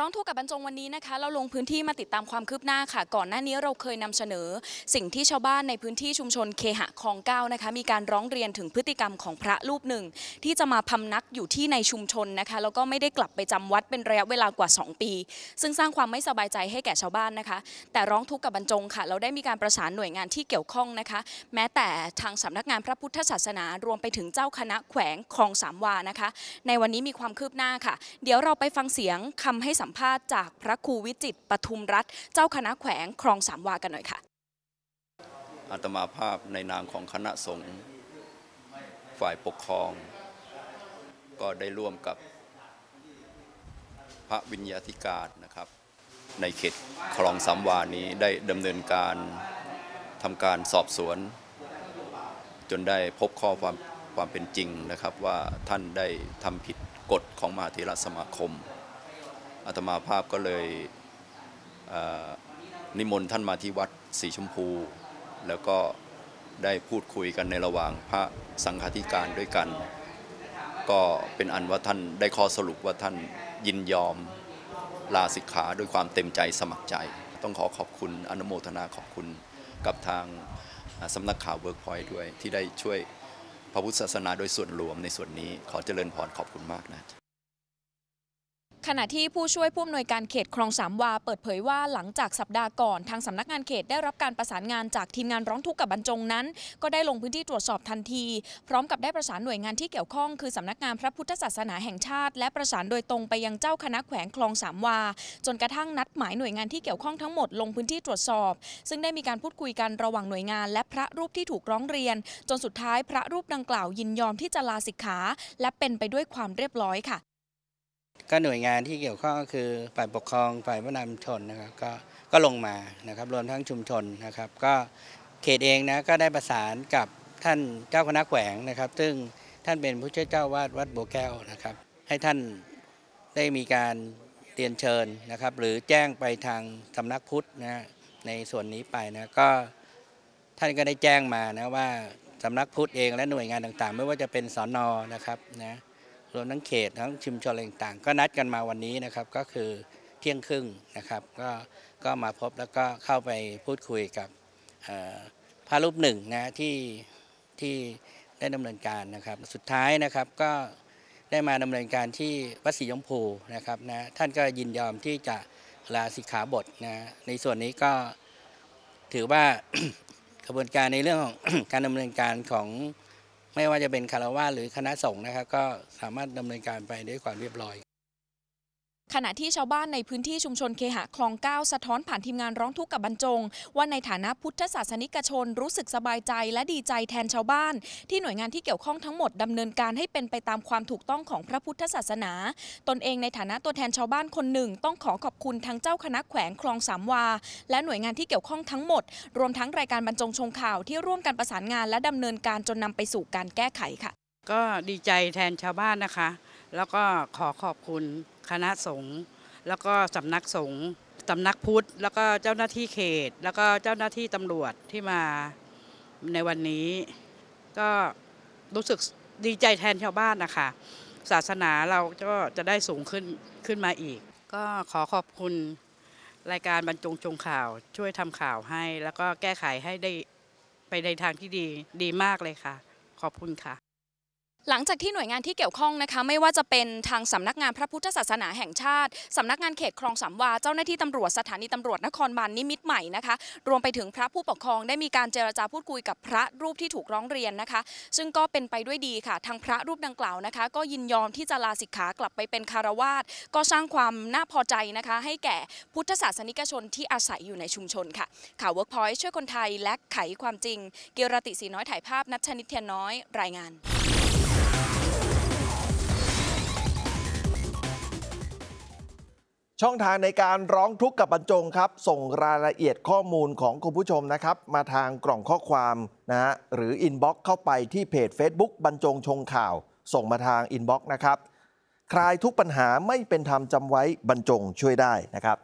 ร้องทุกข์กับบรรจงวันนี้นะคะ เราลงพื้นที่มาติดตามความคืบหน้าค่ะ ก่อนหน้านี้เราเคยนำเสนอ สิ่งที่ชาวบ้านในพื้นที่ชุมชนเคหะคลองเก้านะคะมีการร้องเรียนถึงพฤติกรรมของพระรูปหนึ่ง ที่จะมาพำนักอยู่ที่ในชุมชนนะคะแล้วก็ไม่ได้กลับไปจำวัดเป็นระยะเวลากว่า 2 ปี ซึ่งสร้างความไม่สบายใจให้แก่ชาวบ้านนะคะ แต่ร้องทุกข์กับบรรจงค่ะ เราได้มีการประสานหน่วยงานที่เกี่ยวข้องนะคะ แม้แต่ทางสำนักงานพระพุทธศาสนา รวมไปถึงเจ้าคณะแขวงคลองสามวานะคะ ในวันนี้มีความคืบหน้าค่ะ เดี๋ยวเราไปฟังเสียงคำให้สัมัมภาษณ์จากพระครูวิจิตปทุมรัฐเจ้าคณะแขวงคลองสามวากันหน่อยค่ะอาตมาภาพในนามของคณะสงฆ์ฝ่ายปกครอง ก็ได้ร่วมกับพระวิญญาธิการนะครับ ในเขตคลองสามวานี้ได้ดำเนินการทำการสอบสวน จนได้พบข้อความความเป็นจริงนะครับว่าท่านได้ทำผิดกฎของมหาเถรสมาคมอาตมาภาพก็เลยนิมนต์ท่านมาที่วัดสีชมพู แล้วก็ได้พูดคุยกันในระหว่างพระสังฆาธิการด้วยกัน ก็เป็นอันว่าท่านได้ข้อสรุปว่าท่านยินยอมลาสิกขาด้วยความเต็มใจสมัครใจ ต้องขอขอบคุณอนุโมทนาขอบคุณกับทางสำนักข่าวเวิร์กพอยด้วย ที่ได้ช่วยพระพุทธศาสนาโดยส่วนรวมในส่วนนี้ขอเจริญพรขอบคุณมากนะขณะที่ผู้ช่วยผู้อำนวยการเขตคลองสามวาเปิดเผยว่าหลังจากสัปดาห์ก่อนทางสำนักงานเขตได้รับการประสานงานจากทีมงานร้องทุกข์กับบรรจงนั้นก็ได้ลงพื้นที่ตรวจสอบทันทีพร้อมกับได้ประสานหน่วยงานที่เกี่ยวข้องคือสำนักงานพระพุทธศาสนาแห่งชาติและประสานโดยตรงไปยังเจ้าคณะแขวงคลองสามวาจนกระทั่งนัดหมายหน่วยงานที่เกี่ยวข้องทั้งหมดลงพื้นที่ตรวจสอบซึ่งได้มีการพูดคุยกันระหว่างหน่วยงานและพระรูปที่ถูกร้องเรียนจนสุดท้ายพระรูปดังกล่าวยินยอมที่จะลาสิกขาและเป็นไปด้วยความเรียบร้อยค่ะก็หน่วยงานที่เกี่ยวข้องก็คือฝ่ายปกครอง ฝ่ายพัฒนาชุมชนนะครับก็ก็ลงมานะครับ รวมทั้งชุมชนนะครับ ก็เขตเองนะก็ได้ประสานกับท่านเจ้าคณะแขวงนะครับ ซึ่งท่านเป็นผู้ช่วยเจ้าวาดวัดโบแก้วนะครับ ให้ท่านได้มีการเรียนเชิญนะครับ หรือแจ้งไปทางสำนักพุทธนะในส่วนนี้ไปนะก็ท่านก็ได้แจ้งมานะว่าสำนักพุทธเองและหน่วยงานต่างๆ ไม่ว่าจะเป็นสอนอนะครับนะรวมทั้งเขตทั้งชุมชนต่างๆก็นัดกันมาวันนี้นะครับ ก็คือเที่ยงครึ่งนะครับ ก็ก็มาพบแล้วก็เข้าไปพูดคุยกับพระรูปหนึ่งนะที่ที่ได้ดำเนินการนะครับสุดท้ายนะครับก็ได้มาดำเนินการที่วัดศรียมพูนะครับนะท่านก็ยินยอมที่จะลาสิกขาบทนะในส่วนนี้ก็ถือว่ากระบวนการในเรื่องของการดำเนินการของไม่ว่าจะเป็นคารวะหรือคณะสงฆ์นะครับก็สามารถดำเนินการไปด้วยความเรียบร้อยขณะที่ชาวบ้านในพื้นที่ชุมชนเคหะคลอง9ก้าสะท้อนผ่านทีมงานร้องทุกข์กับบรรจงว่าในฐานะพุทธศาสนิกชนรู้สึกสบายใจและดีใจแทนชาวบ้าน ที่หน่วยงานที่เกี่ยวข้องทั้งหมดดำเนินการให้เป็นไปตามความถูกต้องของพระพุทธศาสนา ตนเองในฐานะตัวแทนชาวบ้านคนหนึ่ง ต้องขอขอบคุณทั้งเจ้าคณะแขวงคลองสามวาและหน่วยงานที่เกี่ยวข้องทั้งหมดรวมทั้งรายการบรรจงชงข่าวที่ร่วมกันประสานงาน และดำเนินการจนนำไปสู่การแก้ไขค่ะ ก็ดีใจแทนชาวบ้านนะคะแล้วก็ขอขอบคุณคณะสงฆ์แล้วก็สำนักสงฆ์สำนักพุทธแล้วก็เจ้าหน้าที่เขต แล้วก็เจ้าหน้าที่ตำรวจที่มาในวันนี้ ก็รู้สึกดีใจแทนชาวบ้านนะคะศาสนาเราก็จะได้สูงขึ้นขึ้นมาอีก ก็ขอขอบคุณรายการบรรจงจงข่าว ช่วยทำข่าวให้ แล้วก็แก้ไขให้ได้ไปในทางที่ดีดีมากเลยค่ะ ขอบคุณค่ะหลังจากที่หน่วยงานที่เกี่ยวข้องนะคะไม่ว่าจะเป็นทางสำนักงานพระพุทธศาสนาแห่งชาติสำนักงานเขตคลองสามวา เจ้าหน้าที่ตำรวจสถานีตำรวจนครบาลนนิมิตใหม่นะคะรวมไปถึงพระผู้ปกครองได้มีการเจรจาพูดคุยกับพระรูปที่ถูกร้องเรียนนะคะ ซึ่งก็เป็นไปด้วยดีค่ะทางพระรูปดังกล่าวนะคะ ก็ยินยอมที่จะลาสิกขากลับไปเป็นคารวาสก็สร้างความน่าพอใจนะคะ ให้แก่พุทธศาสนิกชนที่อาศัยอยู่ในชุมชนค่ะข่าวเวิร์กพอยต์ช่วยคนไทยและไขความจริงเกียรติสีน้อยถ่ายภาพนัชนิดเทียนน้อยรายงานช่องทางในการร้องทุกข์กับบรรจงครับ ส่งรายละเอียดข้อมูลของคุณผู้ชมนะครับ มาทางกล่องข้อความนะฮะหรืออินบ็อกซ์เข้าไปที่เพจ Facebook บรรจงชงข่าวส่งมาทางอินบ็อกซ์นะครับคลายทุกปัญหาไม่เป็นธรรมจำไว้บรรจงช่วยได้นะครับ